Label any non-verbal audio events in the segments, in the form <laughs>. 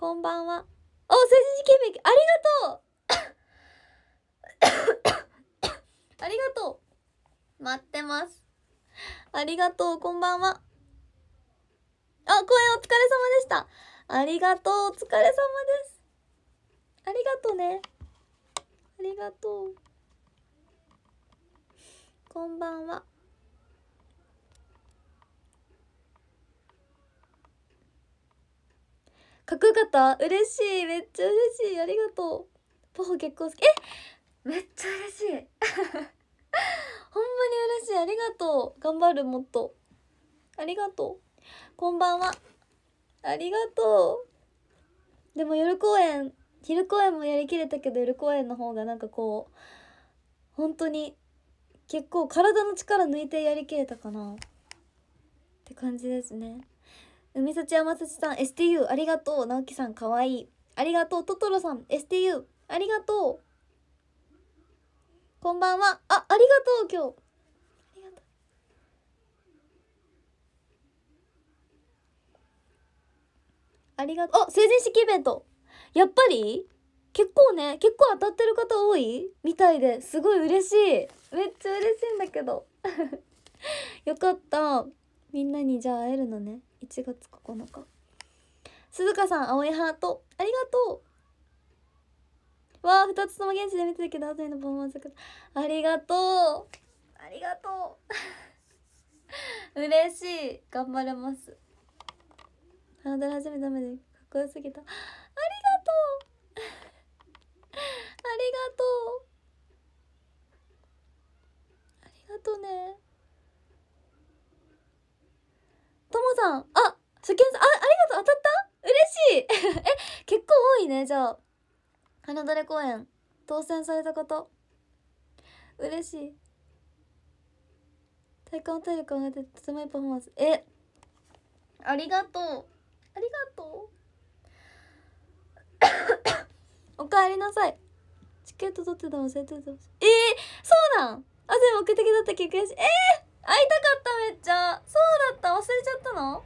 こんばんは。お、成人式ケーキ、ありがとうありがとう待ってます。ありがとう、こんばんは。あ、公演お疲れ様でした。ありがとう、お疲れ様です。ありがとうね。ありがとう。こんばんは。かっこよかった嬉しいめっちゃ嬉しいありがとうポホ結婚きえめっちゃ嬉しい <laughs> ほんまに嬉しいありがとう頑張るもっとありがとうこんばんはありがとうでも夜公演昼公演もやりきれたけど夜公演の方がなんかこう本当に結構体の力抜いてやりきれたかなって感じですね海幸山幸さん STU ありがとう直樹さんかわいいありがとうトトロさん STU ありがとうこんばんはあありがとう今日ありがとう。あ、成人式イベント。やっぱり結構ね、結構当たってる方多いみたいですごい嬉しい。めっちゃ嬉しいんだけど。<laughs> よかった。みんなにじゃあ会えるのね。1月9日鈴鹿さん青いハートありがとうわあ2つとも現地で見てたけど後のパフォーマンスありがとうありがとう <laughs> 嬉しい頑張れますハードル初めてダメでかっこよすぎたじゃあ花だれ公演当選された方嬉しい体幹体力を上げてとてもいいパフォーマンスえありがとうありがとう <coughs> おかえりなさいチケット取ってた忘れてたえー、そうなんあでも受けてきだった気がしえー、会いたかっためっちゃそうだった忘れちゃったの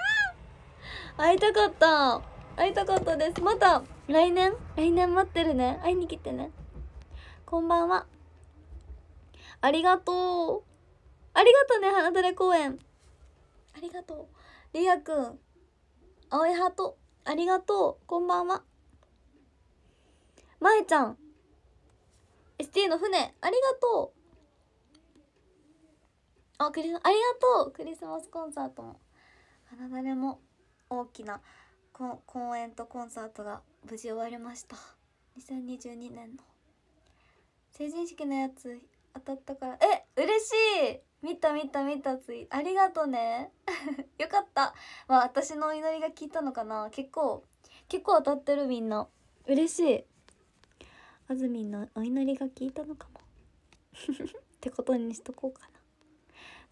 <coughs> 会いたかった会いたかったですまた来年来年待ってるね会いに来てねこんばんはありがとうありがとうね花れ公園ありがとうりやくん青いハートありがとうこんばんはまえちゃん ST の船ありがとうあクリスありがとうクリスマスコンサートも花だれも大きなこ公演とコンサートが無事終わりました2022年の成人式のやつ当たったからえ嬉しい見た見た見たついありがとね <laughs> よかったまあ私のお祈りが効いたのかな結構結構当たってるみんな嬉しいあずみんのお祈りが効いたのかも <laughs> ってことにしとこうかな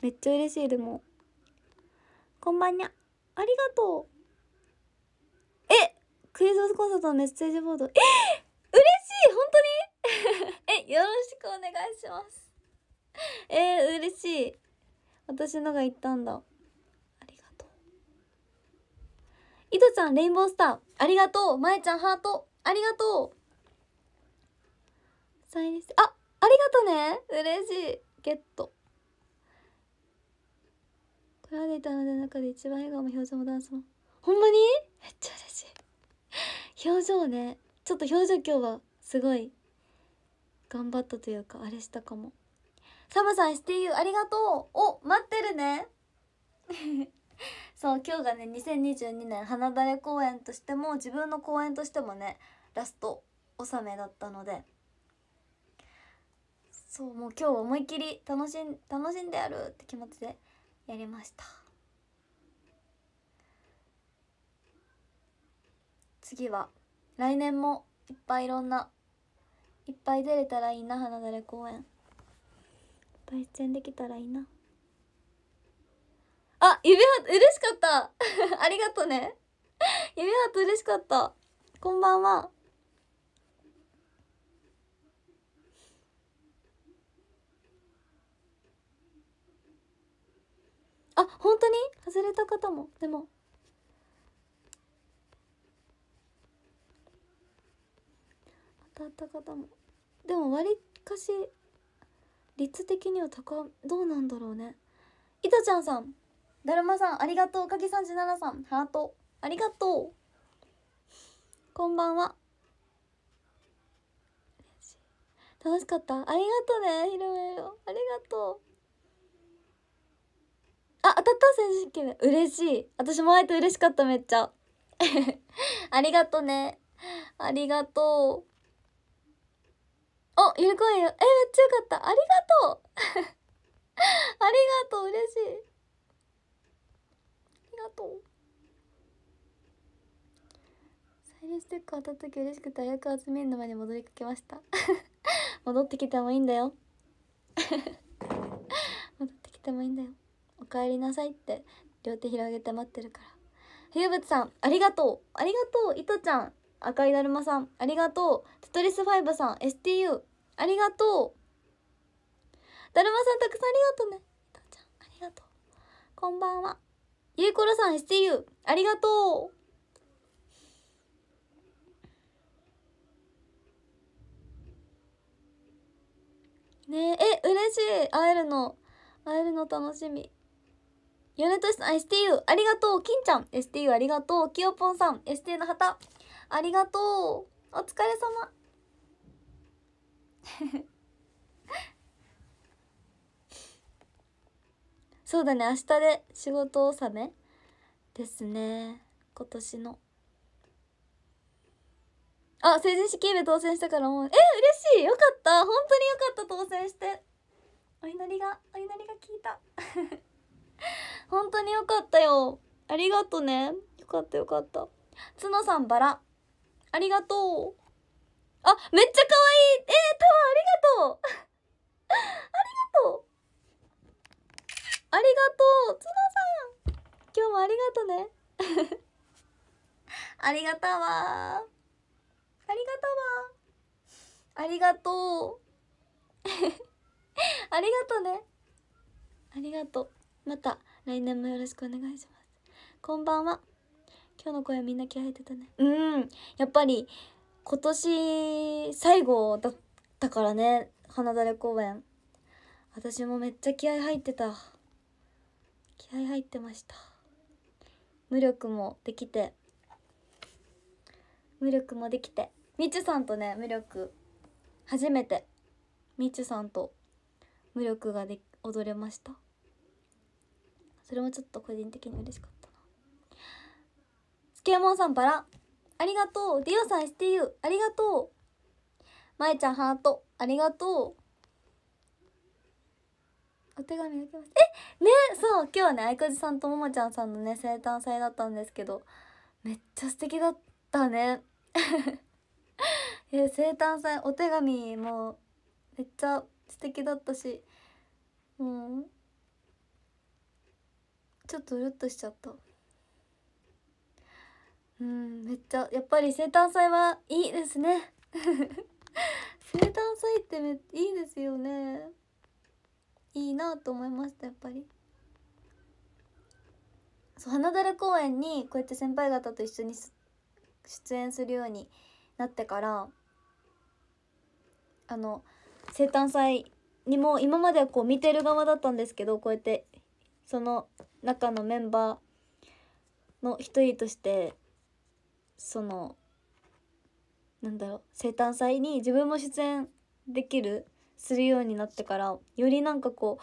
めっちゃ嬉しいでもこんばんにゃありがとうクリスマスコンサートのメッセージボード。え嬉しい本当に <laughs> え、よろしくお願いします。えー、嬉しい。私のが言ったんだ。ありがとう。いとちゃん、レインボースター。ありがとう。まえちゃん、ハート。ありがとう。再リスあ、ありがとうね。嬉しい。ゲット。これまでいたので中で一番笑顔も表情もダンスも。ほんまにめっちゃ嬉しい。表情ねちょっと表情今日はすごい頑張ったというかあれしたかもサムさんていうありがとうお待ってるね <laughs> そう今日がね2022年花れ公演としても自分の公演としてもねラスト納めだったのでそうもう今日思いっきり楽しん楽しんでやるって気持ちでやりました。次は来年もいっぱいいろんないっぱい出れたらいいな花だれ公園いっぱい出演できたらいいなあ指輪嬉しかった <laughs> ありがとうね <laughs> 指輪と嬉しかったこんばんはあ本当に外れた方もでもだった方もでもりかし率的には高どうなんだろうねいたちゃんさんだるまさんありがとうかじな7さんハートありがとうこんばんは楽しかったありがとうねひろめよありがとうあ当たった選手権嬉しい私も会えて嬉しかっためっちゃありがとねありがとうおゆるこええめっちゃよかったありがとう <laughs> ありがとう嬉しいありがとうサイレンステック当たった時嬉しくて早く集めるのまで戻りかけました <laughs> 戻ってきてもいいんだよ <laughs> 戻ってきてもいいんだよおかえりなさいって両手広げて待ってるから冬渕さんありがとうありがとういとちゃん赤いだるまさんありがとうテトリスファイブさん STU ありがとうだるまさんたくさんありがとうねたんちゃんありがとうこんばんはゆいころさん STU ありがとうねええ嬉しい会えるの会えるの楽しみ米年さん STU ありがとう金ちゃん STU ありがとうきよぽんさん ST の旗ありがとうお疲れ様 <laughs> そうだね明日で仕事納めですね今年のあ成人式で当選したからもうえ嬉しいよかった本当によかった当選してお祈りがお祈りが聞いた <laughs> 本当によかったよありがとねよかったよかった角さんバラありがとう。あ、めっちゃ可愛いえー、タワーありがとう <laughs> ありがとうありがとうつなさん今日もありがとねありがたわありがたわありがとうありがとねありがとうまた来年もよろしくお願いしますこんばんは今日の声みんな気合入ってたねうんやっぱり今年最後だったからね花だれ公演私もめっちゃ気合入ってた気合入ってました無力もできて無力もできてみちゅさんとね無力初めてみちゅさんと無力がで踊れましたそれもちょっと個人的に嬉しかったケモンさんバラありがとうディオさんて t う、ありがとうまえちゃんハートありがとうお手紙あけまえねそう今日はねあいこじさんとももちゃんさんのね生誕祭だったんですけどめっちゃ素敵だったね <laughs> え生誕祭お手紙もめっちゃ素敵だったしもうん、ちょっとうるっとしちゃったうんめっちゃやっぱり生誕祭はいいですね <laughs> 生誕祭ってめいいですよねいいなと思いましたやっぱりそう花樽公園にこうやって先輩方と一緒に出演するようになってからあの生誕祭にも今まではこう見てる側だったんですけどこうやってその中のメンバーの一人としてそのなんだろう生誕祭に自分も出演できるするようになってからよりなんかこ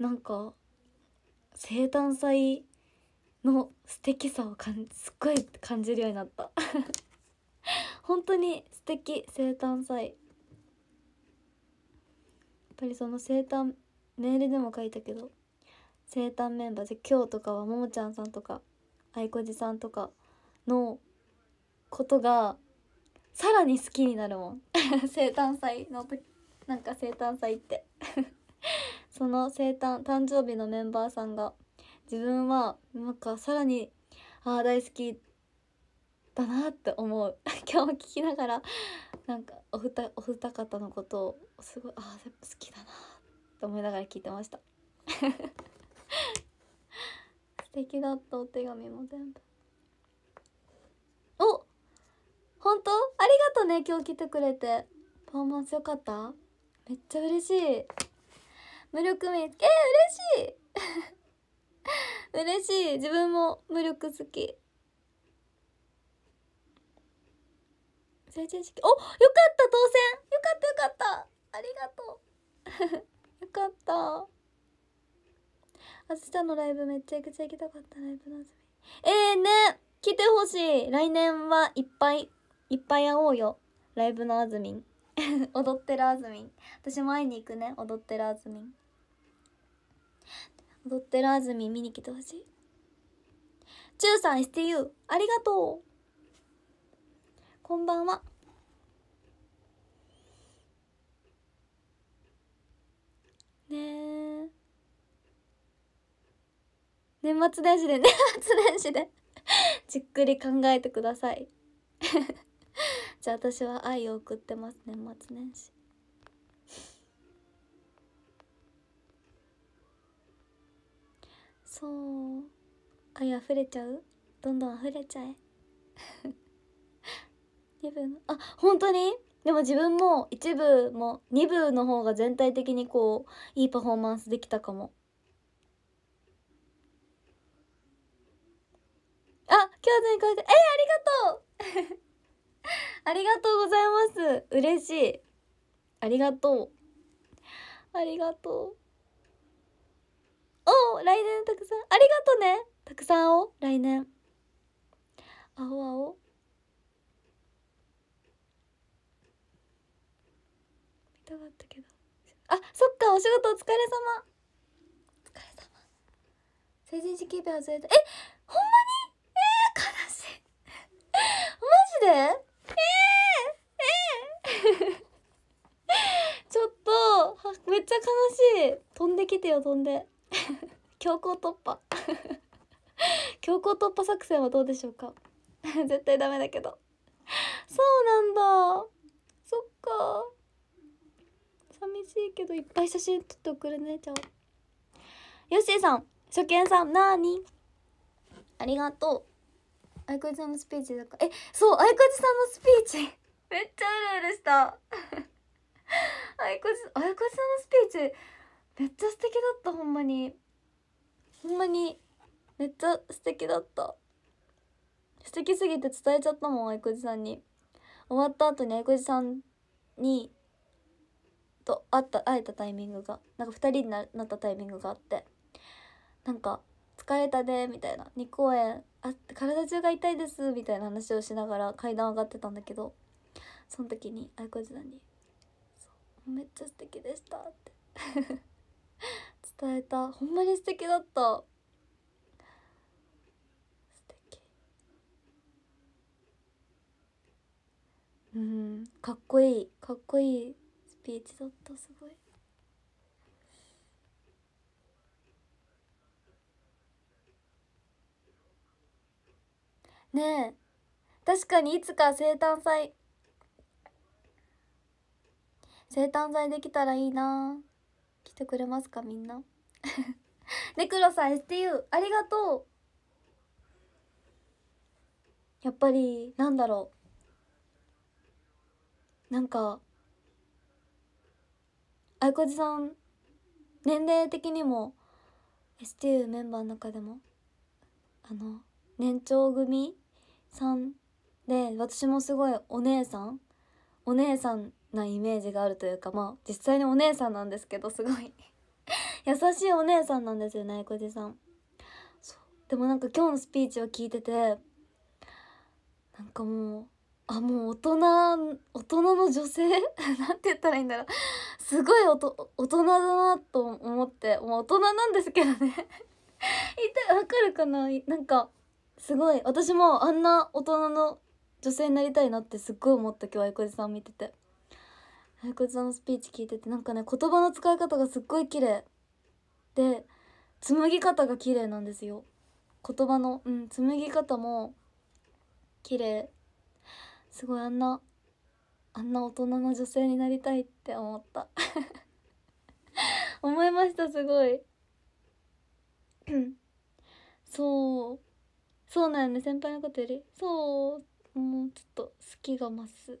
うなんか生誕祭の素敵さをかんすっごい感じるようになった <laughs> 本当に素敵生誕祭やっぱりその生誕メールでも書いたけど生誕メンバーで今日とかはももちゃんさんとか愛子じさんとかのことがさらに好きになるもん <laughs> 生誕祭の時なんか生誕祭って <laughs> その生誕誕生日のメンバーさんが自分はなんかさらにああ大好きだなって思う <laughs> 今日聞きながらなんかおお二方のことをすごいああ好きだなって思いながら聞いてました。敵だったお手紙も全部お本当ありがとね今日来てくれてパフォーマンスよかっためっちゃ嬉しい無力面えー、嬉しい <laughs> 嬉しい自分も無力好き成人式およかった当選よかったよかったありがとう <laughs> よかった明日のライブめちゃくちゃ行きたかったライブのずみええー、ね来てほしい来年はいっぱいいっぱい会おうよライブのあずみん踊ってるあずみん私も会いに行くね踊ってるあずみん踊ってるあずみん見に来てほしいちゅうさん STU ありがとうこんばんはねえ年末年始で <laughs> 年末年始でじっくり考えてください <laughs> じゃあ私は愛を送ってます年末年始そう愛溢れちゃうどんどん溢れちゃえ2部のあ本当にでも自分も1部も2部の方が全体的にこういいパフォーマンスできたかもえありがとうありがとうございます。嬉しい。ありがとう。ありがとう。お来年たくさん。ありがとうね。たくさんを来年。あおあお。見たかったけど。あ、そっか、お仕事お疲れ様。お疲れ様。成人式日忘れた。え、ほんまにマジでえー、えー、<laughs> ちょっとめっちゃ悲しい飛んできてよ飛んで <laughs> 強行突破 <laughs> 強行突破作戦はどうでしょうか絶対ダメだけどそうなんだそっか寂しいけどいっぱい写真撮っておくれねちゃあよしシーさん初見さんなーにありがとうあいこじさんのスピーチだかえそうあいこじさんのスピーチ <laughs> めっちゃうるうるしたあいこじあいこじさんのスピーチめっちゃ素敵だったほんまにほんまにめっちゃ素敵だった素敵すぎて伝えちゃったもんあいこじさんに終わった後にあいこじさんにと会った会えたタイミングがなんか2人になったタイミングがあってなんか疲れたね」みたいな「2公演あ体中が痛いです」みたいな話をしながら階段上がってたんだけどその時に愛子ちゃんに「めっちゃ素敵でした」って <laughs> 伝えたほんまに素敵だった素敵うんかっこいいかっこいいスピーチだったすごい。ねえ確かにいつか生誕祭生誕祭できたらいいな来てくれますかみんな <laughs> ネクロさん STU ありがとうやっぱりなんだろうなんかあいこじさん年齢的にも STU メンバーの中でもあの年長組さんで私もすごいお姉さんお姉さんなイメージがあるというかまあ実際にお姉さんなんですけどすごい <laughs> 優しいお姉さんなんですよねこじさんでもなんか今日のスピーチを聞いててなんかもうあもう大人大人の女性 <laughs> なんて言ったらいいんだろうすごいおと大人だなと思ってもう大人なんですけどね <laughs> いわかるかななんかすごい私もあんな大人の女性になりたいなってすっごい思った今日あいこじさん見ててあいこじさんのスピーチ聞いててなんかね言葉の使い方がすっごい綺麗で紡ぎ方が綺麗なんですよ言葉のうん紡ぎ方も綺麗すごいあんなあんな大人の女性になりたいって思った <laughs> 思いましたすごい <clears throat> そうそうなんで、ね、先輩のことよりそうもうちょっと好きが増す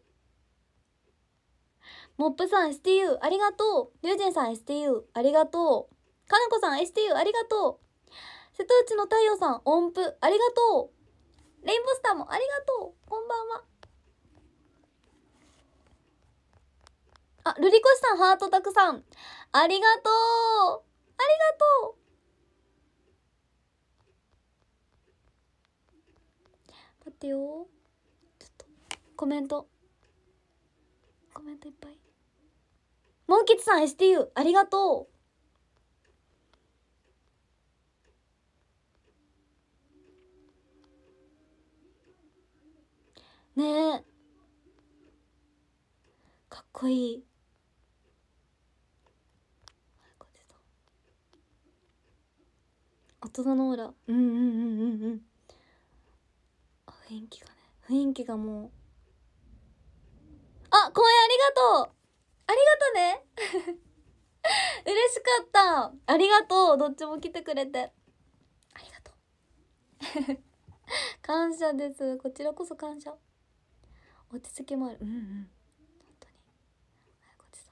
モップさん STU ありがとうリュウジンさん STU ありがとうかなこさん STU ありがとう瀬戸内の太陽さん音符ありがとうレインボスターもありがとうこんばんはあ、ルリコシさん、ハートたくさん。ありがとうありがとうってよちょっとコメントコメントいっぱいモンキツさん STU ありがとうねえかっこいい大人のオーラうんうんうんうんうん雰囲気がね雰囲気がもうあ公演ありがとうありがとね <laughs> 嬉しかったありがとうどっちも来てくれてありがとう <laughs> 感謝ですこちらこそ感謝落ち着きもあるうんうん本当にあこちさ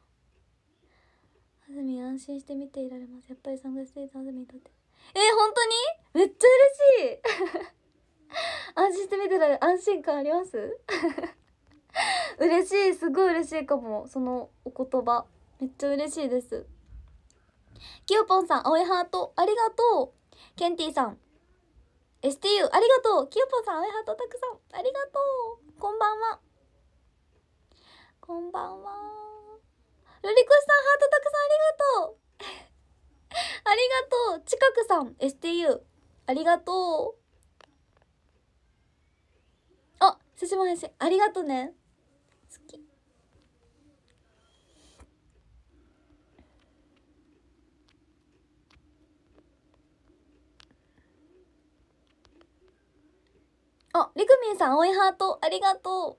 ん安心して見ていられますやっぱりサングラステージあずみにとってえー、本当にめっちゃ嬉しい安心して見てられる安心感あります <laughs> 嬉しいすごい嬉しいかもそのお言葉めっちゃ嬉しいですきよぽんさん青いハートありがとうケンティさん STU ありがとうきよぽんさん青いハートたくさんありがとうこんばんはこんばんはルリコシさんハートたくさんありがとう <laughs> ありがとう近くさん STU ありがとう瀬島先生ありがとうね好きありくみんさん青いハートありがと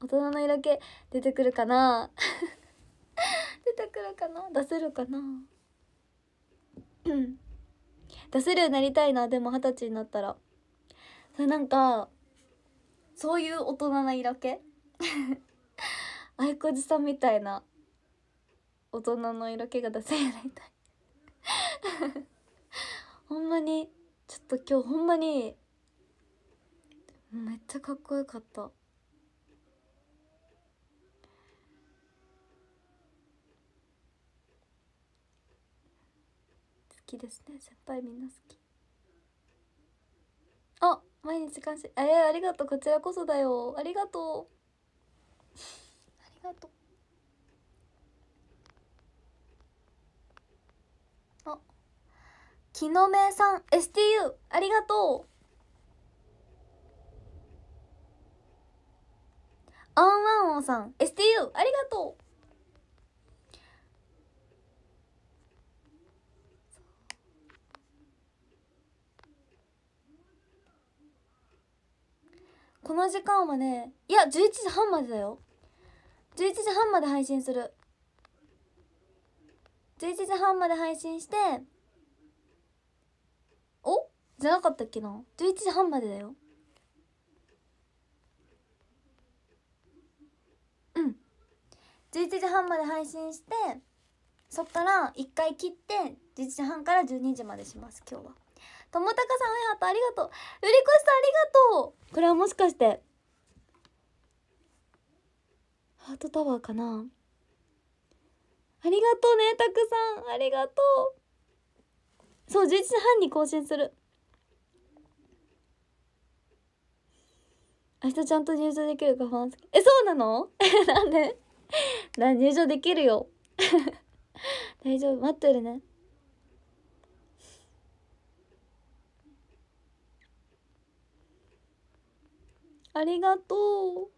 う大人の色気出てくるかな <laughs> 出てくるかな出せるかなうん出せるようになりたいなでも二十歳になったらそれなんかそういう大人な色気あいこじさんみたいな大人の色気が出せやないたい <laughs> ほんまにちょっと今日ほんまにめっちゃかっこよかった好きですね先輩みんな好きあ毎日感謝ええありがとうこちらこそだよありがとうありがとうあ木の芽さん STU ありがとうアンワンオンさん STU ありがとうこの時間はねいや11時半までだよ11時半まで配信する11時半まで配信しておじゃなかったっけな11時半までだようん11時半まで配信してそっから1回切って11時半から12時までします今日は。友高さん上畑ありがとう売り越しさんありがとうこれはもしかしてハートタワーかなありがとうねたくさんありがとうそう11時半に更新する明日ちゃんと入場できるかファンえそうなの <laughs> なんで <laughs> 入場できるよ <laughs> 大丈夫待ってるねありがとう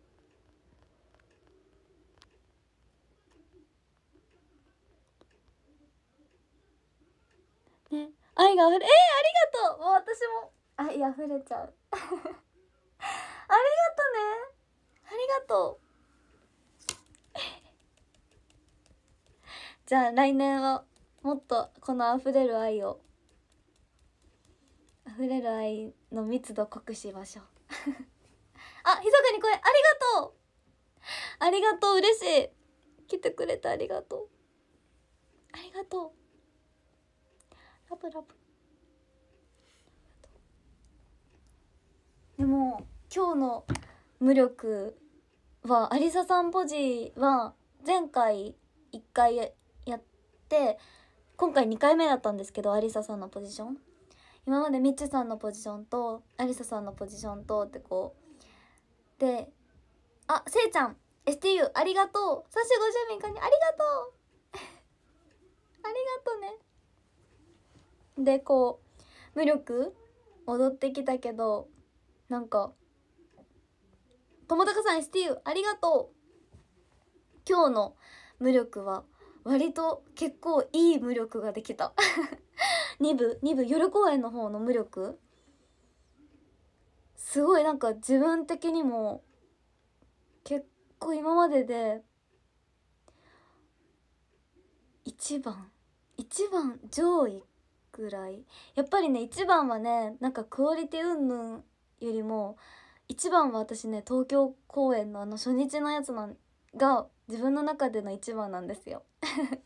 ね、愛が溢れえー、ありがとうもう私も愛あふれちゃう <laughs> ありがとうねありがとう <laughs> じゃあ来年はもっとこの溢れる愛を溢れる愛の密度を濃くしましょうあ、ひそかに声、ありがとうありがとう、嬉しい。来てくれてありがとう。ありがとう。ラブラブ。でも、今日の無力は、ありささんポジは、前回1回やって、今回2回目だったんですけど、ありささんのポジション。今までみっちさんのポジションとありささんのポジションとってこであせいちゃん STU ありがとう3 5 0人かにありがとう <laughs> ありがとうねでこう無力戻ってきたけどなんか「友高さん STU ありがとう」今日の無力は割と結構いい無力ができた2 <laughs> 部2部夜公演の方の無力すごいなんか自分的にも結構今までで一番一番上位ぐらいやっぱりね一番はねなんかクオリティ云々よりも一番は私ね東京公演のあの初日のやつなんが自分の中での一番なんですよ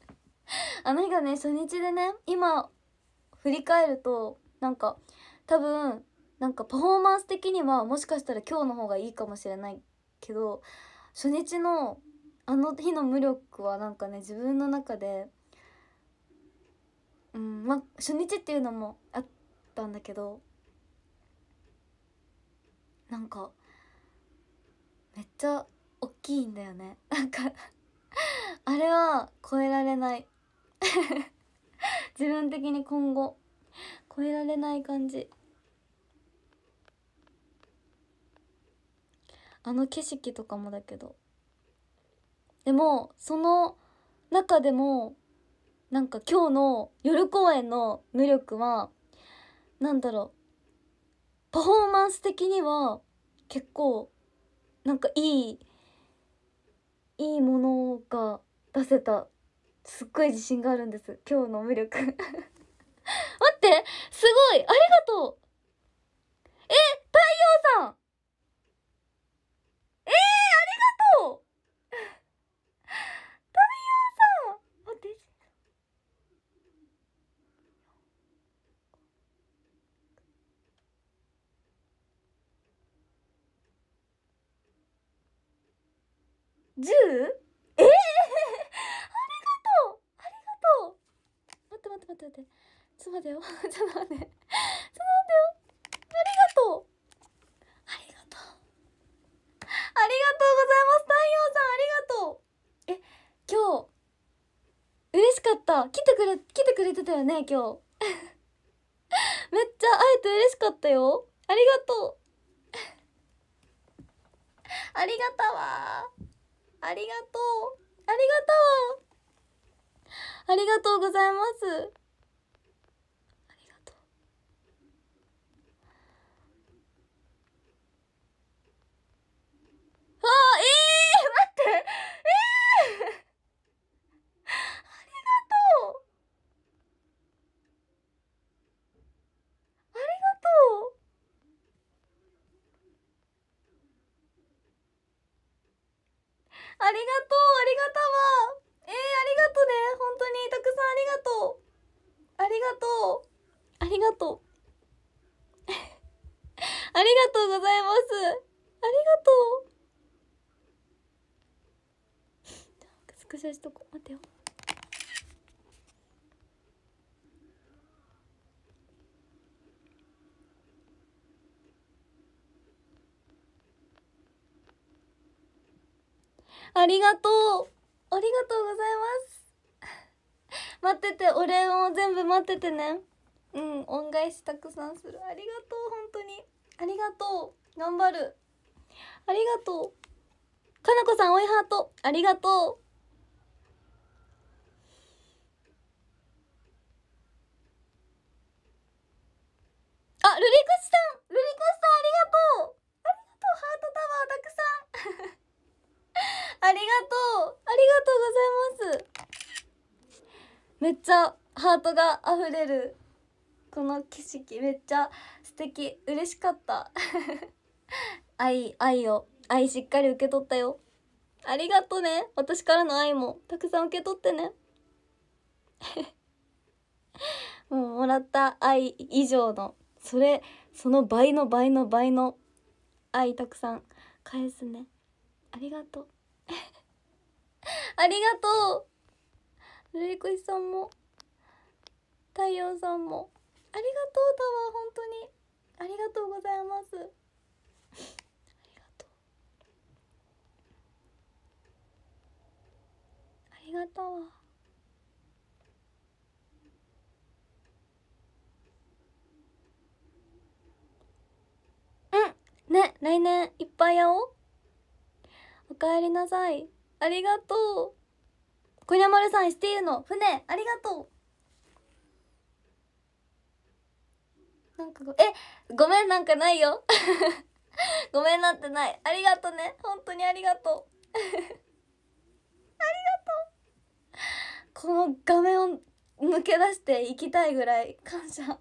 <laughs> あの日がね初日でね今振り返るとなんか多分なんかパフォーマンス的にはもしかしたら今日の方がいいかもしれないけど初日のあの日の無力はなんかね自分の中で、うんまあ、初日っていうのもあったんだけどなんかめっちゃ大きいんだよね <laughs> なんかあれは超えられない <laughs> 自分的に今後超えられない感じ。あの景色とかもだけどでもその中でもなんか今日の夜公演の魅力は何だろうパフォーマンス的には結構なんかいいいいものが出せたすっごい自信があるんです今日の魅力 <laughs> 待ってすごいありがとうえ太陽さん 10? えー、<laughs> ありがとうありがとう待って待って待って待ってちょっと待ってよ <laughs> ちょっと待ってちょっと待ってよありがとうありがとうありがとうございます太陽さんありがとうえ今日嬉しかった来てくれ来てくれてたよね今日 <laughs> めっちゃ会えて嬉しかったよありがとうありがたわありがとうありがとうありがとうございますありがとうあええー、待ってええーありがとう、ありがたわ。えー、ありがとね。本当に、たくさんありがとう。ありがとう。ありがとう。<laughs> ありがとうございます。ありがとう。スクショしとこう。待ってよ。ありがとうありがとうございます待っててお礼を全部待っててねうん恩返したくさんするありがとう本当にありがとう頑張るありがとうかなこさんおいハートありがとうあルリクシさんルリクシさんありがとうありがとうハートタワーたくさん <laughs> ありがとうありがとうございますめっちゃハートが溢れるこの景色めっちゃ素敵嬉しかった <laughs> 愛愛を愛しっかり受け取ったよありがとね私からの愛もたくさん受け取ってね <laughs> もうもらった愛以上のそれその倍の倍の倍の愛たくさん返すねありがとう <laughs> ありがとうルクシさんも太陽さんもありがとうタワー本当にありがとうございますありがとうありがとううんね来年いっぱいやおうおかえりなさい。ありがとう。こにゃまるさん、してい u の船、ありがとう。なんかご、え、ごめん、なんかないよ。<laughs> ごめんなってない。ありがとうね。本当にありがとう。<laughs> ありがとう。この画面を抜け出していきたいぐらい感謝。感謝の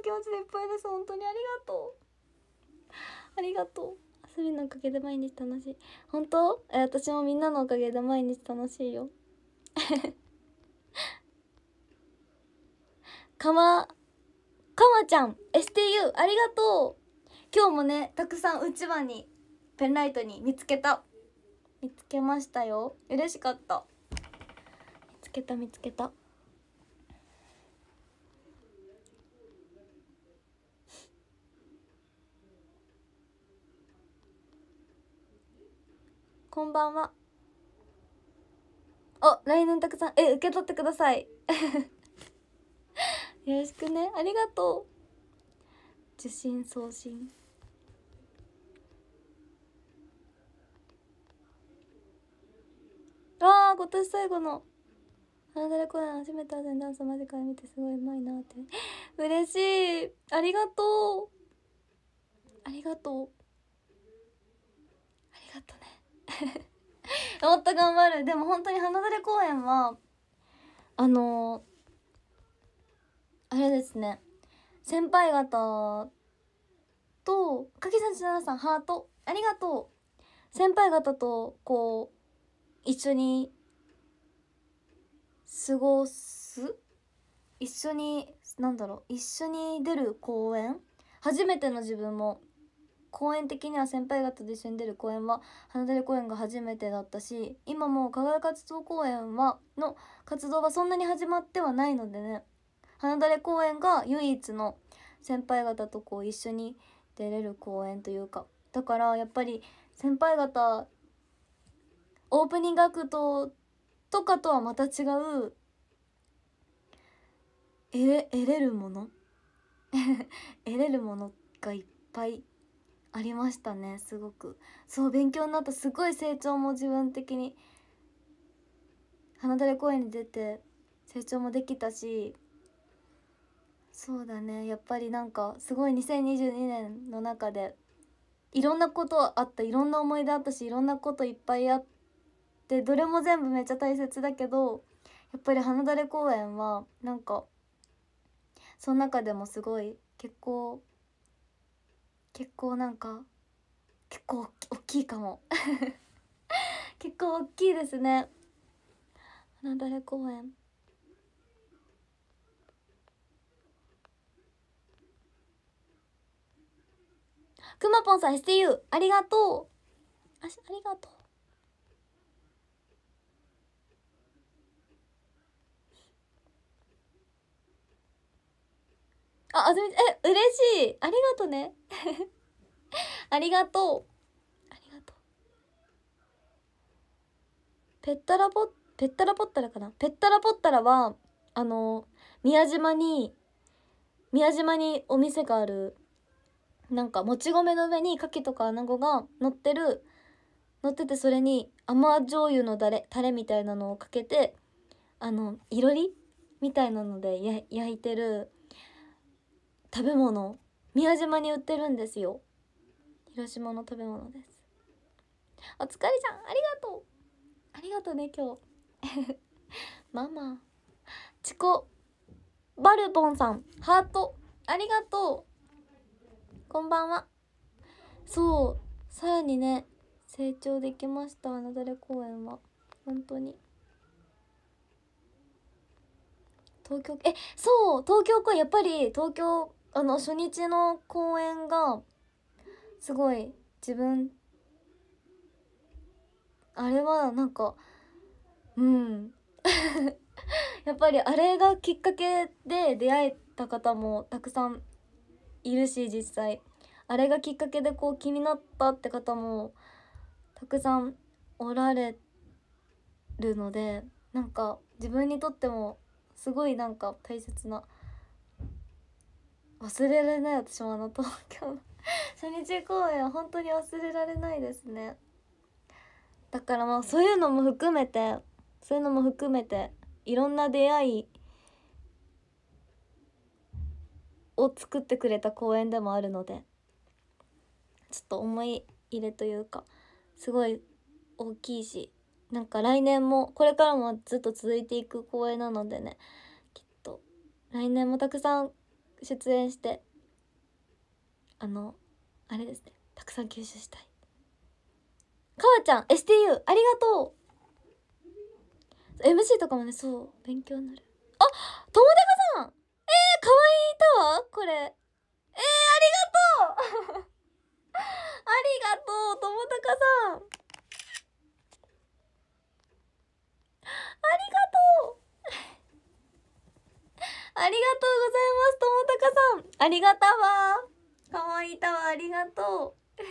気持ちでいっぱいです。本当にありがとう。ありがとう。すみのおかげで毎日楽しい本当え私もみんなのおかげで毎日楽しいよ <laughs> かまかまちゃん STU ありがとう今日もねたくさんうちわにペンライトに見つけた見つけましたよ嬉しかった見つけた見つけたこんばんはお来年たくさんえ受け取ってください <laughs> よろしくねありがとう受信送信わあ今年最後の花だれ公演初めて朝にダンス間近で見てすごいうまいなって嬉しいありがとうありがとう <laughs> もっと頑張るでも本当に花垂れ公演はあのー、あれですね先輩方と柿さん千奈さんハートありがとう先輩方とこう一緒に過ごす一緒になんだろう一緒に出る公演初めての自分も公演的には先輩方と一緒に出る公演は花垂れ公演が初めてだったし今も輝活動公演はの活動はそんなに始まってはないのでね花垂れ公演が唯一の先輩方とこう一緒に出れる公演というかだからやっぱり先輩方オープニングアクトとかとはまた違う得れ得れるもの得 <laughs> れるものがいっぱいありましたねすごくそう勉強になったすごい成長も自分的に花垂れ公園に出て成長もできたしそうだねやっぱりなんかすごい2022年の中でいろんなことあったいろんな思い出あったしいろんなこといっぱいあってどれも全部めっちゃ大切だけどやっぱり花垂れ公園はなんかその中でもすごい結構結構なんか結構大きいかも <laughs> 結構大きいですね花れ公園くまぽんさん STU ありがとうあありがとうあずみえ、嬉しい。ありがとね。<laughs> ありがとう。ありがとう。ペッタラポ、ペッタラポッタラかなペッタラポッタラは、あの、宮島に、宮島にお店がある、なんか、もち米の上に牡蠣とか穴子が乗ってる、乗っててそれに甘醤油のだれ、タレみたいなのをかけて、あの、いろりみたいなので焼いてる食べ物宮島に売ってるんですよ広島の食べ物ですお疲れちゃんありがとうありがとうね今日 <laughs> ママチコバルボンさんハートありがとうこんばんはそうさらにね成長できましたあなだれ公園は本当に東京えそう東京公園やっぱり東京あの初日の公演がすごい自分あれはなんかうん <laughs> やっぱりあれがきっかけで出会えた方もたくさんいるし実際あれがきっかけでこう気になったって方もたくさんおられるのでなんか自分にとってもすごいなんか大切な。忘れられない私もあの東京の <laughs> 初日公演は本当に忘れられないですねだからまあそういうのも含めてそういうのも含めていろんな出会いを作ってくれた公演でもあるのでちょっと思い入れというかすごい大きいしなんか来年もこれからもずっと続いていく公演なのでねきっと来年もたくさん出演してあのあれですねたくさん吸収したいかわちゃん STU ありがとう MC とかもねそう勉強になるあ友高さんえー、かわいいタワーこれえー、ありがとう <laughs> ありがとう友高さんありがとうありがとうございます、ともたかさん。ありがたわ。かわいいたわ、ありがとう。<laughs>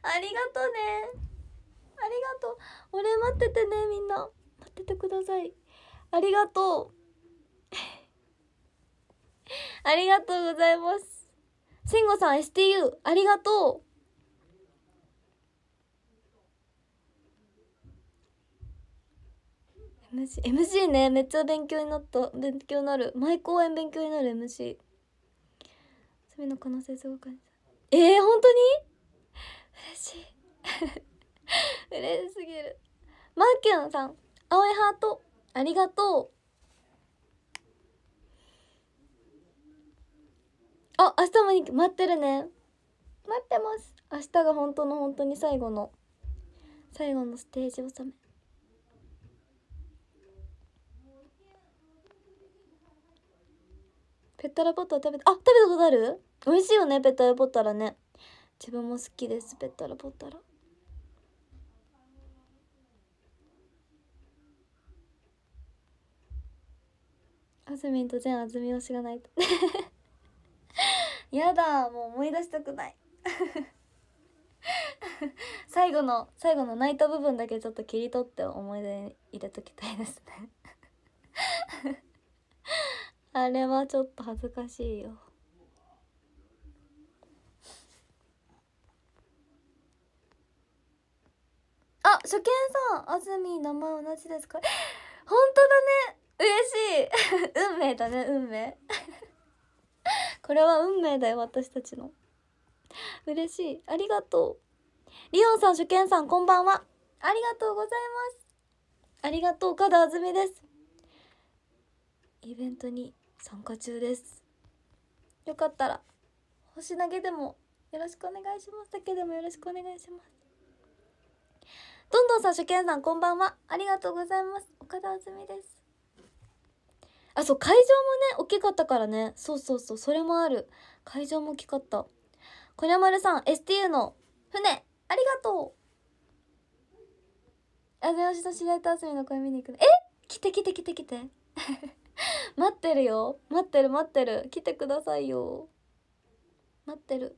ありがとうね。ありがとう。俺待っててね、みんな。待っててください。ありがとう。<laughs> ありがとうございます。しんごさん、STU、ありがとう。MC, MC ねめっちゃ勉強になった勉強になる毎公演勉強になる MC 罪の可能性すごくえー、本当に嬉しい <laughs> 嬉しすぎるマーキュンさん青いハートありがとうあ明日もに待ってるね待ってます明日が本当の本当に最後の最後のステージ収めペッタラポッタ食べたあ食べたことある美味しいよねペッタラポッタラね自分も好きですペッタラポッタラあずみんと全あずみを知らないと <laughs> やだもう思い出したくない <laughs> 最後の最後の泣いた部分だけちょっと切り取って思い出に入れときたいですねあれはちょっと恥ずかしいよあ初見さん安住名前同じですか <gasps> 本当だね嬉しい <laughs> 運命だね運命 <laughs> これは運命だよ私たちの嬉しいありがとうリオンさん初見さんこんばんはありがとうございますありがとう岡田あずみですイベントに参加中ですよかったら星投げでもよろしくお願いしますだけでもよろしくお願いしますどんどんさん初見さんこんばんはありがとうございます岡田あずみですあそう会場もね大きかったからねそうそうそうそれもある会場も大きかったこ小山丸さん STU の船ありがとうあずみしと知り合いとあずみの声見に行くえ来て来て来て来て <laughs> 待ってるよ待ってる待ってる来てくださいよ待ってる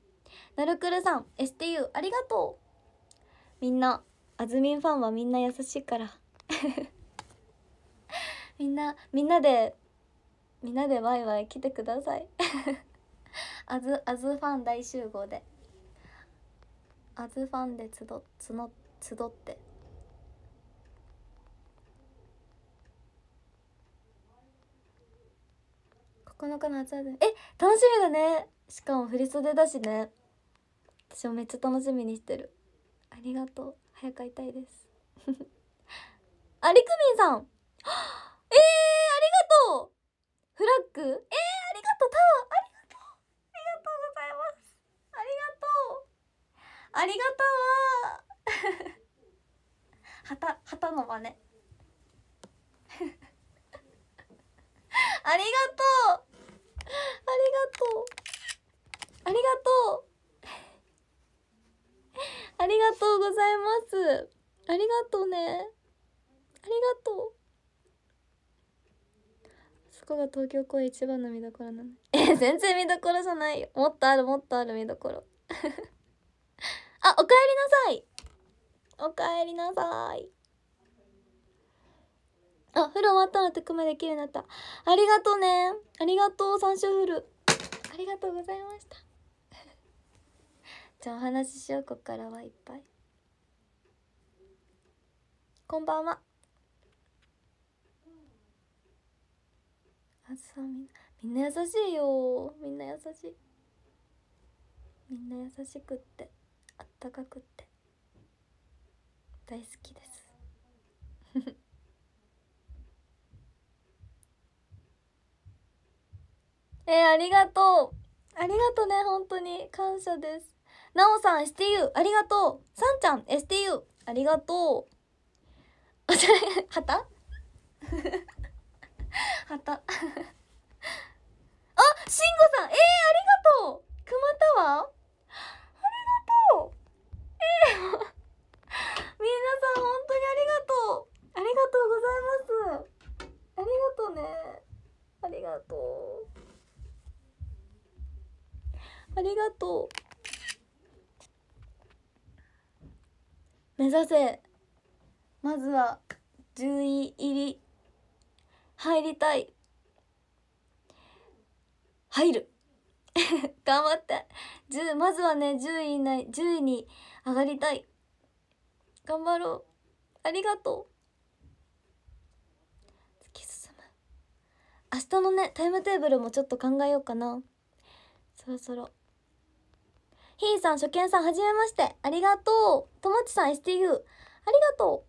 なるくるさん STU ありがとうみんなあずみんファンはみんな優しいから <laughs> みんなみんなでみんなでワイワイ来てくださいあずあずファン大集合であずファンで集っ集って9日の初々え楽しみだねしかも振り袖だしね私もめっちゃ楽しみにしてるありがとう早く会いたいです <laughs> あリクミンさん <gasps> えー、ありがとうフラッグえー、ありがとうタワーありがとうありがとうございますありがとうありがとう <laughs> 旗旗の真似 <laughs> ありがとうありがとうありがとうありがとうございますありがとうねありがとうそこが東京公演一番の見どころなのえ全然見どころじゃないよもっとあるもっとある見どころ <laughs> あおかえりなさいおかえりなさいあ、風呂終わったのとくまで綺麗になった。ありがとうね。ありがとう、三種フル。ありがとうございました。<laughs> じゃあお話ししよう、こっからはいっぱい。こんばんは。あずさみんな、みんな優しいよ。みんな優しい。みんな優しくって、あったかくって、大好きです。えー、ありがとう。ありがとね、本当に。感謝です。なおさん、STU、ありがとう。さんちゃん、STU、ありがとう。はたはた。<laughs> 指せまずは10位入り入りたい入る <laughs> 頑張って10まずはね10位以内10位に上がりたい頑張ろうありがとう突き進む明日のねタイムテーブルもちょっと考えようかなそろそろ。ひーさん、初見さん、はじめまして。ありがとう。ともちさん、STU。ありがと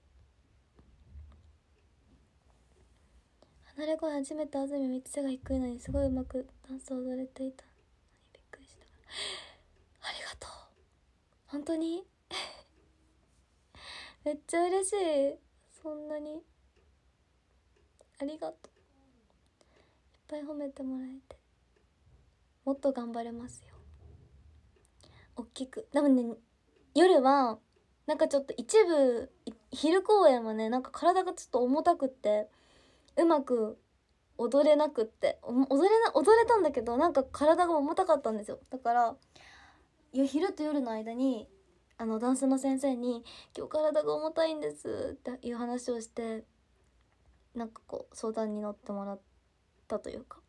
う。離れ声初めて安住3つ背が低いのにすごいうまくダンス踊れていた。びっくりした。ありがとう。本当に <laughs> めっちゃ嬉しい。そんなに。ありがとう。いっぱい褒めてもらえて。もっと頑張れますよ。大きく多分ね夜はなんかちょっと一部昼公演はねなんか体がちょっと重たくってうまく踊れなくって踊れな踊れたんだけどなんか体が重たかったんですよだから昼と夜の間にあのダンスの先生に「今日体が重たいんです」っていう話をしてなんかこう相談に乗ってもらったというか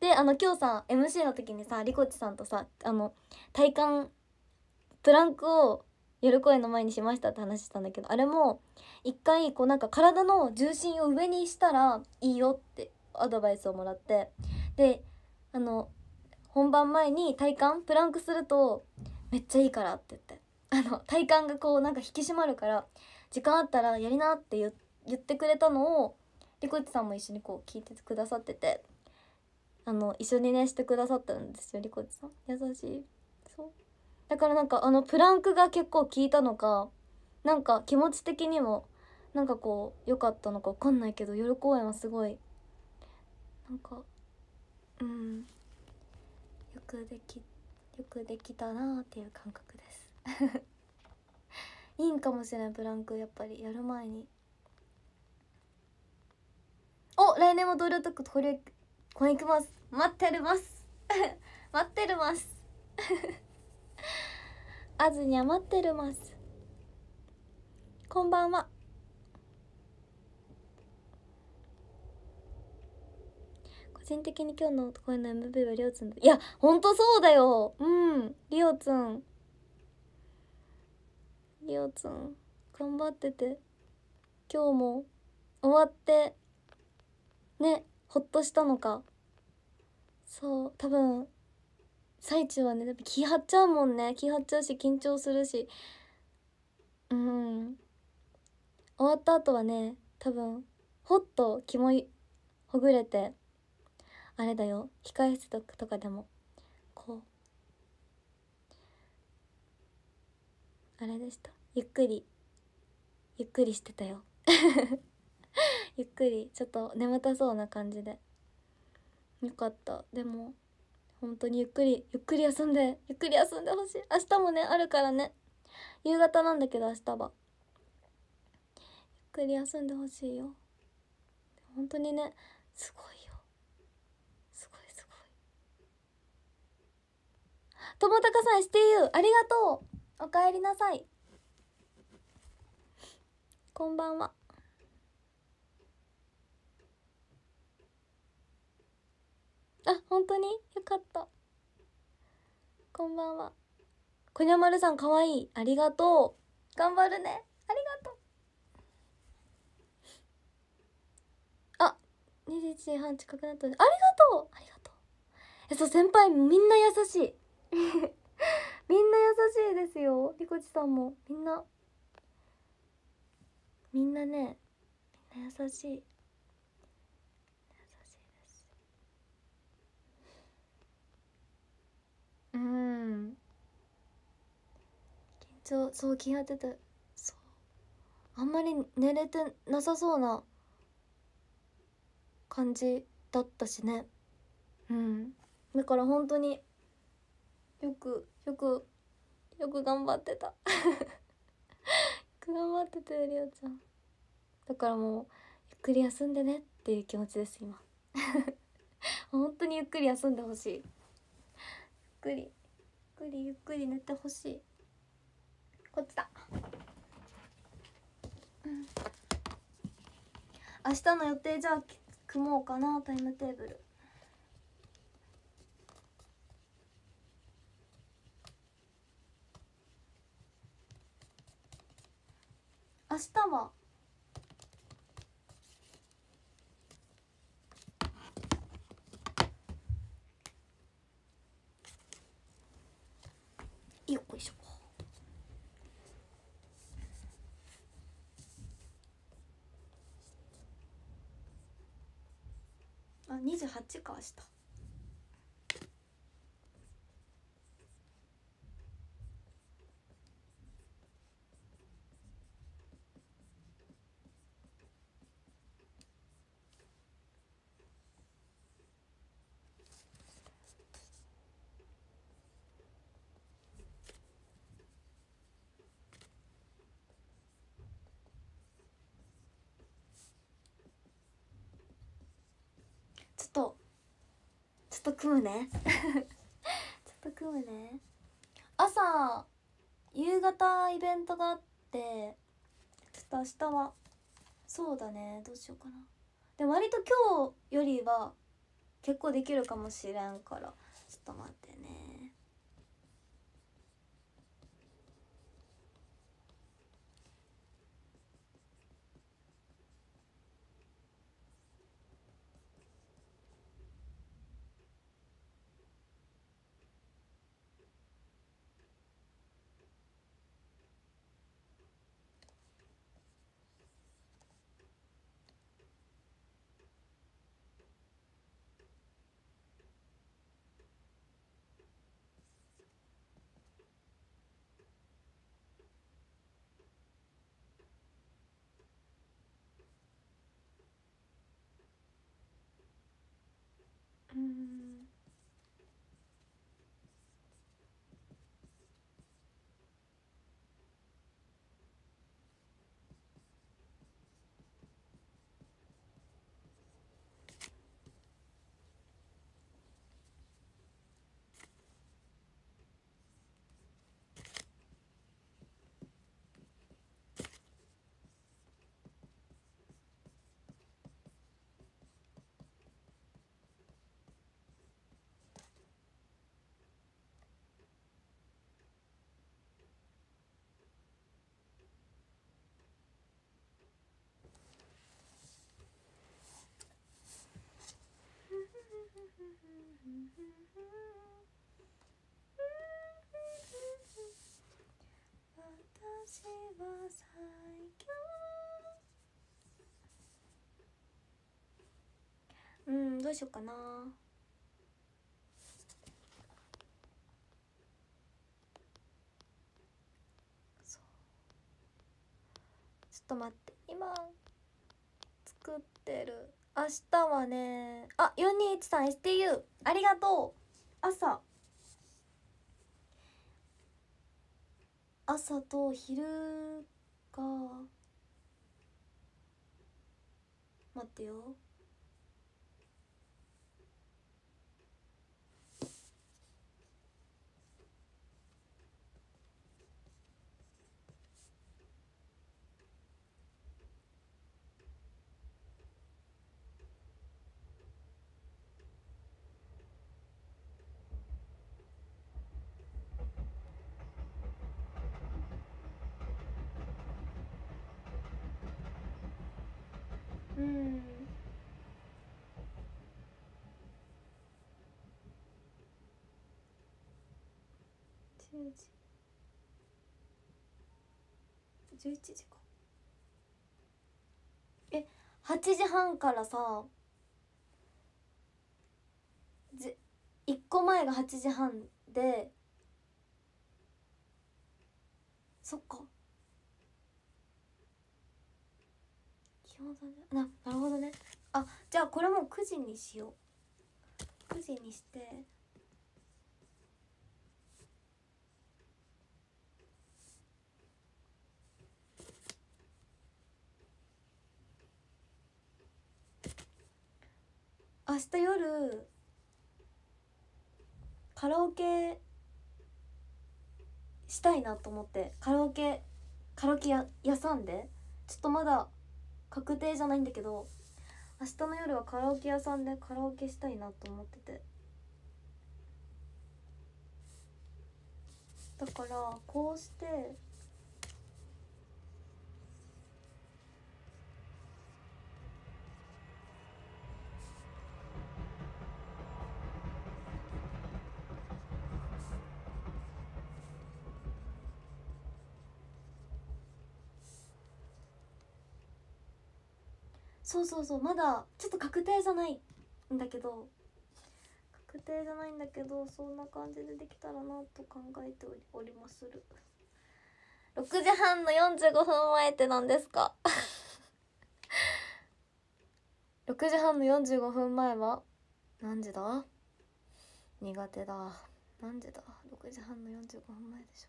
であの今日さ MC の時にさリコチさんとさあの体感プランクを夜公演の前にしましたって話したんだけどあれも一回こうなんか体の重心を上にしたらいいよってアドバイスをもらってであの本番前に体幹プランクするとめっちゃいいからって言ってあの体幹がこうなんか引き締まるから時間あったらやりなって言ってくれたのをリコッチさんも一緒にこう聞いてくださっててあの一緒にねしてくださったんですよリコチさん優しい。だからなんかあのプランクが結構効いたのかなんか気持ち的にもなんかこう良かったのか分かんないけど夜公演はすごいなんかうんよくできよくできたなーっていう感覚です <laughs> いいんかもしれないブランクやっぱりやる前にお来年も同僚とこれこれ行きます待ってるます <laughs> 待ってるますあずにゃ待ってるますこんばんは個人的に今日の声の MV はりょうつんいやほんとそうだようんりおつんりおつん頑張ってて今日も終わってねほっとしたのかそう多分最中はねやっぱ気張っちゃうもんね気張っちゃうし緊張するしうん終わった後はね多分ほっと気もほぐれてあれだよ控え室とかでもこうあれでしたゆっくりゆっくりしてたよ <laughs> ゆっくりちょっと眠たそうな感じでよかったでも本当にゆっくりゆっくり休んでゆっくり休んでほしい明日もねあるからね夕方なんだけど明日はゆっくり休んでほしいよ本当にねすごいよすごいすごい友高さんしてゆうありがとうおかえりなさいこんばんはあ本当によかったこんばんはこにゃまるさんかわいいありがとう頑張るねありがとうあ2時半近くなったありがとうありがとうえそう先輩みんな優しい <laughs> みんな優しいですよりこちさんもみんなみんなねみんな優しいうん緊張そう気張っててそうあんまり寝れてなさそうな感じだったしねうんだから本当によくよくよく頑張ってたよく <laughs> 頑張ってたよりおちゃんだからもうゆっくり休んでねっていう気持ちです今 <laughs> 本当にゆっくり休んでほしいくりゆっくりゆっくり寝てほしいこっちだ、うん、明日の予定じゃあ組もうかなタイムテーブル明日はちかした。ちょっと組むね <laughs> ちょっと組むね朝夕方イベントがあってちょっと明日はそうだねどうしようかなでも割と今日よりは結構できるかもしれんからちょっと待って Mm -hmm. うん。うん。うんどうしようかなちょっと待って今作ってる明日はねあ四421さん STU ありがとう朝朝と昼が待ってようん10時11時かえ8時半からさじ1個前が8時半でそっかあ、事ななるほどねあじゃあこれもう9時にしよう9時にして明日夜カラオケしたいなと思ってカラオケカラオケややさんでちょっとまだ確定じゃないんだけど明日の夜はカラオケ屋さんでカラオケしたいなと思っててだからこうしてそうそうそうまだちょっと確定じゃないんだけど確定じゃないんだけどそんな感じでできたらなと考えておりまする6時半の45分前って何ですか6 <laughs> 時半の45分前は何時だ苦手だ何時だ6時半の45分前でし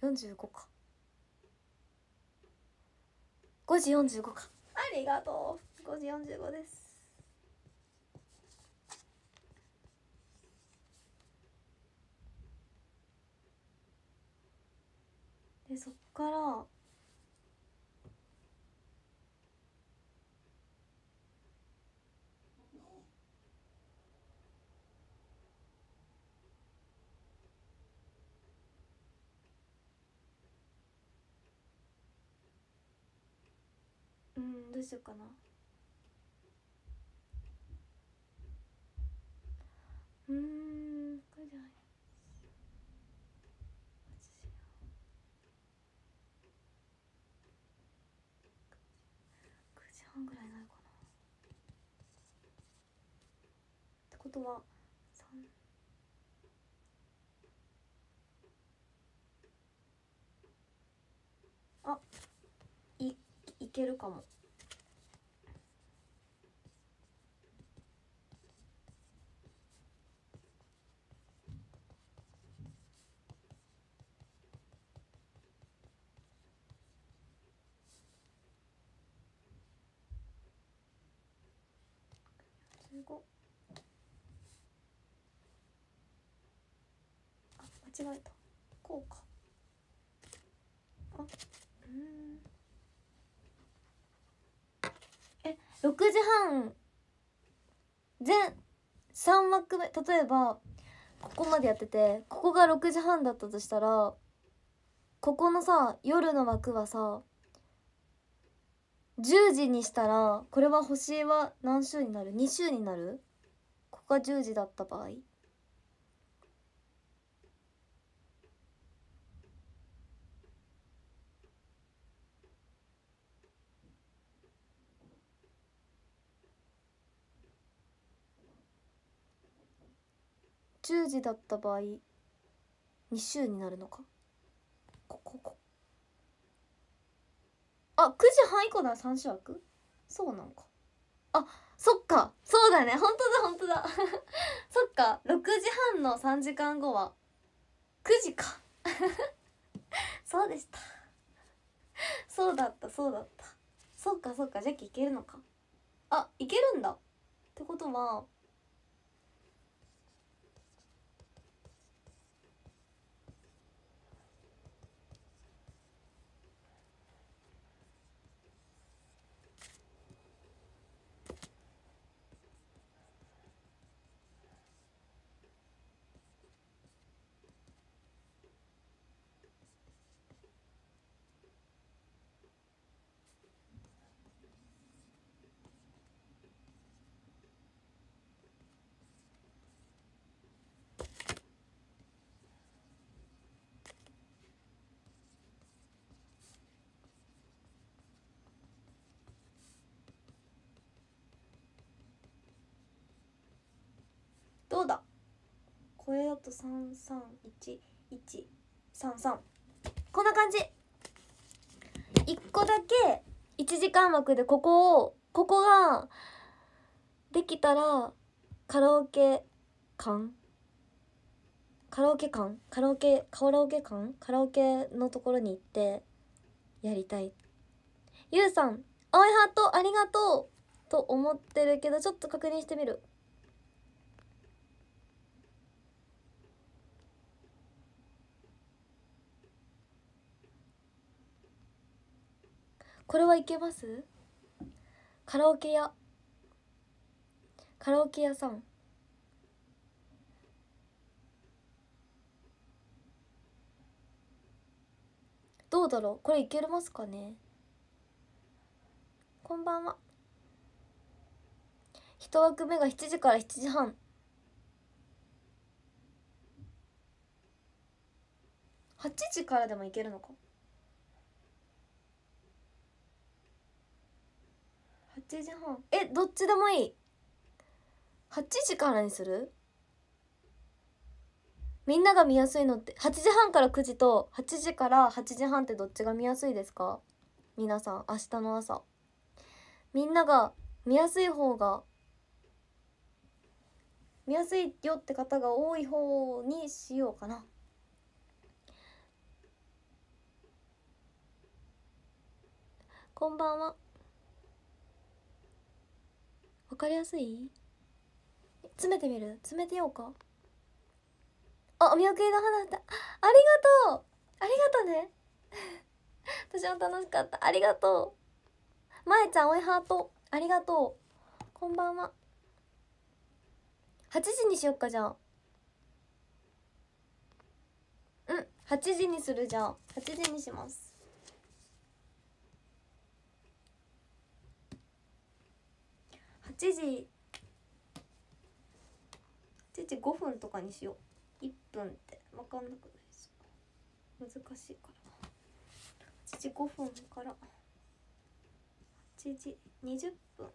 ょ45か5時45かありがとう5時45ですでそっからうんどうしようかなうんこれで入時半ぐらいないかなってことは3あいいけるかも単語あ間違えたこうかあうんえ6時半全3幕目例えばここまでやっててここが6時半だったとしたらここのさ夜の枠はさ10時にしたらこれは星は何週になる2週になるここが10時だった場合10時だった場合2週になるのかこここあ9時半以降なら3種枠そうなんかあそっかそうだね本当だ本当だ <laughs> そっか6時半の3時間後は9時か <laughs> そうでしたそうだったそうだったそっかそっかじゃあいけるのかあいけるんだってことはこれだと331133こんな感じ1個だけ1時間枠でここをここができたらカラオケ館カラオケ館カラオケカラオケ館カラオケのところに行ってやりたいゆうさん「青いハートありがとう!」と思ってるけどちょっと確認してみる。これはいけますカラオケ屋カラオケ屋さんどうだろうこれいけるますかねこんばんは一枠目が7時から7時半8時からでもいけるのか8時半えどっちでもいい8時からにするみんなが見やすいのって8時半から9時と8時から8時半ってどっちが見やすいですか皆さん明日の朝みんなが見やすい方が見やすいよって方が多い方にしようかなこんばんはかりやすい詰めてみる詰めてようかあお見送りの花だありがとうありがとうね <laughs> 私も楽しかったありがとうまえちゃんおいハートありがとうこんばんは8時にしよっかじゃあうん8時にするじゃあ8時にします8時8時5分とかにしよう1分って分かんなくないですか難しいから8時5分から8時20分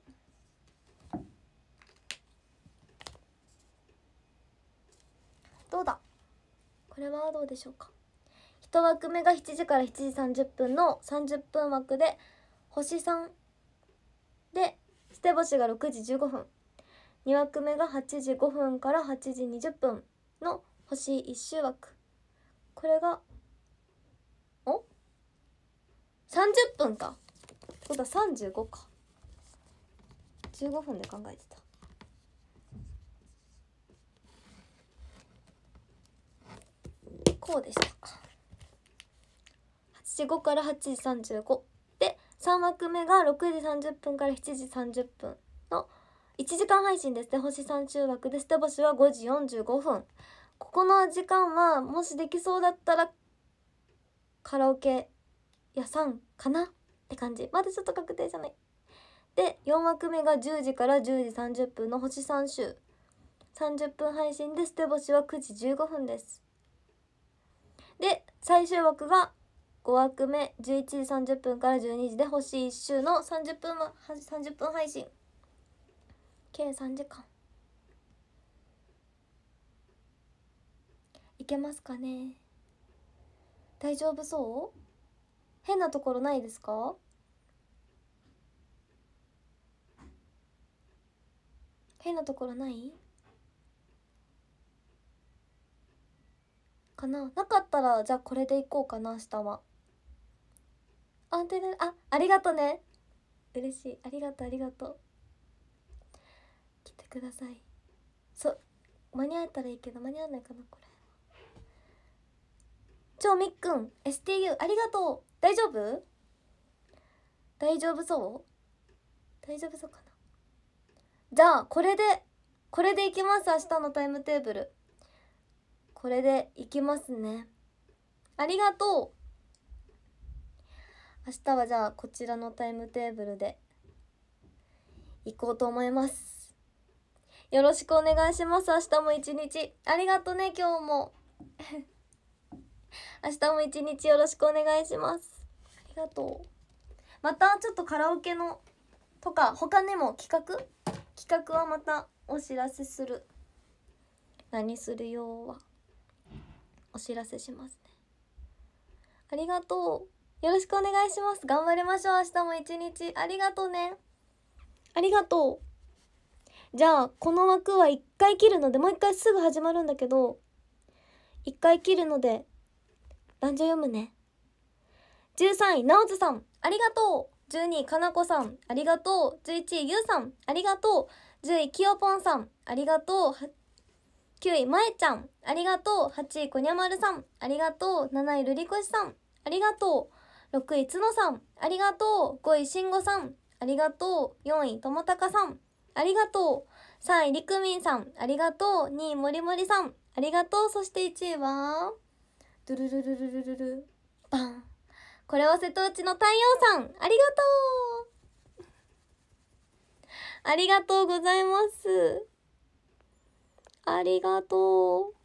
どうだこれはどうでしょうか1枠目が7時から7時30分の30分枠で星3でステボシが6時15分2枠目が8時5分から8時20分の星1周枠これがお30分かそうだ35か15分で考えてたこうでしたか8時5から8時35 3枠目が6時30分から7時30分の1時間配信ですで星3週枠で捨て星は5時45分ここの時間はもしできそうだったらカラオケ屋さんかなって感じまだちょっと確定じゃないで4枠目が10時から10時30分の星3週30分配信で捨て星は9時15分ですで最終枠が5枠目11時30分から12時で星1周の30分は30分配信計3時間いけますかね大丈夫そう変なところないですか変なところないかななかったらじゃあこれでいこうかな明日は本当にあありがとね嬉しいありがとうありがとう来てくださいそう間に合えたらいいけど間に合わないかなこれ超みっくん STU ありがとう大丈夫大丈夫そう大丈夫そうかなじゃあこれでこれでいきます明日のタイムテーブルこれでいきますねありがとう明日はじゃあこちらのタイムテーブルで行こうと思いますよろしくお願いします明日も一日ありがとね今日も <laughs> 明日も一日よろしくお願いしますありがとうまたちょっとカラオケのとか他にも企画企画はまたお知らせする何するようはお知らせしますねありがとうよろしくお願いします頑張りましょう明日も一日ありがとうねありがとうじゃあこの枠は一回切るのでもう一回すぐ始まるんだけど一回切るので男女読むね13位なおずさんありがとう12位かなこさんありがとう11位ゆうさんありがとう10位きよぽんさんありがとう9位まえちゃんありがとう8位こにゃまるさんありがとう7位るりこしさんありがとう6位角さんありがとう5位慎吾さんありがとう4位友高さんありがとう3位りくみんさんありがとう2位もりもりさんありがとうそして1位はドゥルルルルルルルバンこれは瀬戸内の太陽さんありがとうありがとうございますありがとう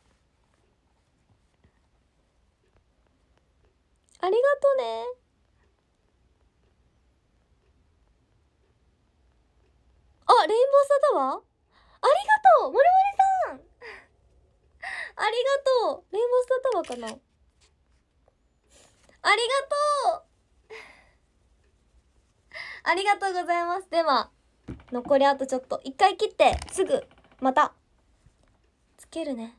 ありがとうね。あ、レインボーサタワーありがとうもりもりさんありがとうレインボーサタワーかなありがとうありがとうございます。では、残りあとちょっと。一回切って、すぐ、また、つけるね。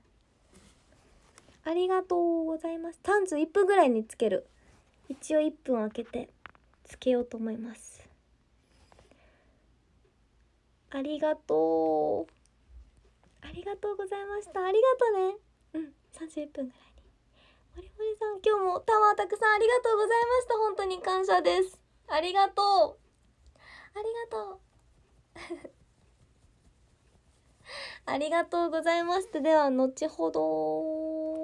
ありがとうございます。31分ぐらいにつける。一応1分空けてつけようと思いますありがとうありがとうございましたありがとうねうん31分ぐらいにもりもりさん今日もタワーたくさんありがとうございました本当に感謝ですありがとうありがとう <laughs> ありがとうございましたでは後ほど